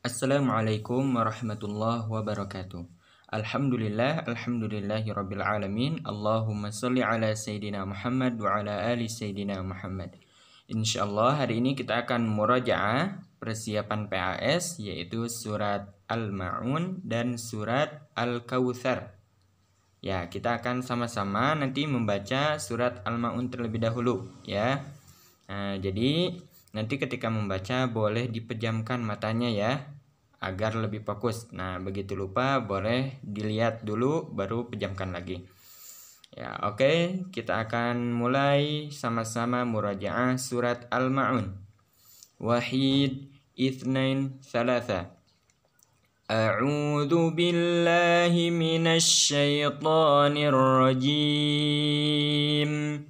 Assalamualaikum warahmatullahi wabarakatuh. Alhamdulillah, alhamdulillahi rabbil alamin. Allahumma salli ala sayyidina Muhammad wa ala ali sayyidina Muhammad. Insyaallah hari ini kita akan murajaah persiapan PAS yaitu surat Al-Maun dan surat Al-Kautsar. Ya, kita akan sama-sama nanti membaca surat Al-Maun terlebih dahulu ya. Nah, jadi Nanti ketika membaca boleh dipejamkan matanya ya agar lebih fokus. Nah, begitu lupa boleh dilihat dulu baru pejamkan lagi. Ya, oke, okay. kita akan mulai sama-sama murajaah surat Al-Maun. Wahid, Ithnain, Thalatha. أعوذ billahi من الشيطان rajim.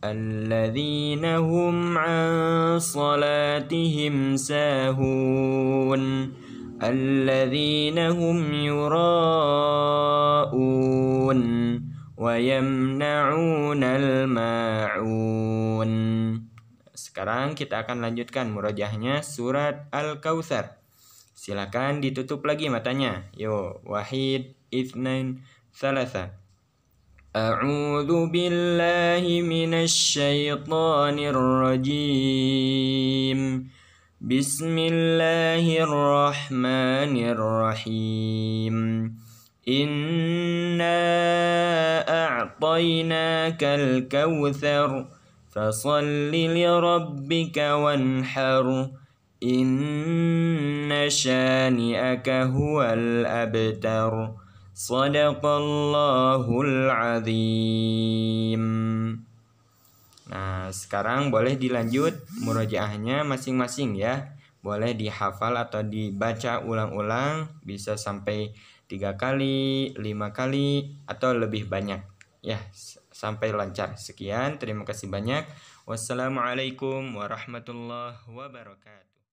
الذين هم عن صلاتهم ساهون الذين هم يراءون ويمنعون الماعون Sekarang kita akan lanjutkan murajahnya surat Al-Kautsar. Silakan ditutup lagi matanya. Yo, wahid, ithnain, thalatha. أعوذ بالله من الشيطان الرجيم بسم الله الرحمن الرحيم إنا أعطيناك الكوثر فصل لربك وانحر إن شانئك هو الأبتر Sadaqallahul azim. Nah, sekarang boleh dilanjut murojaahnya masing-masing ya. Boleh dihafal atau dibaca ulang-ulang, bisa sampai tiga kali, lima kali, atau lebih banyak. Ya, sampai lancar. Sekian, terima kasih banyak. Wassalamualaikum warahmatullahi wabarakatuh.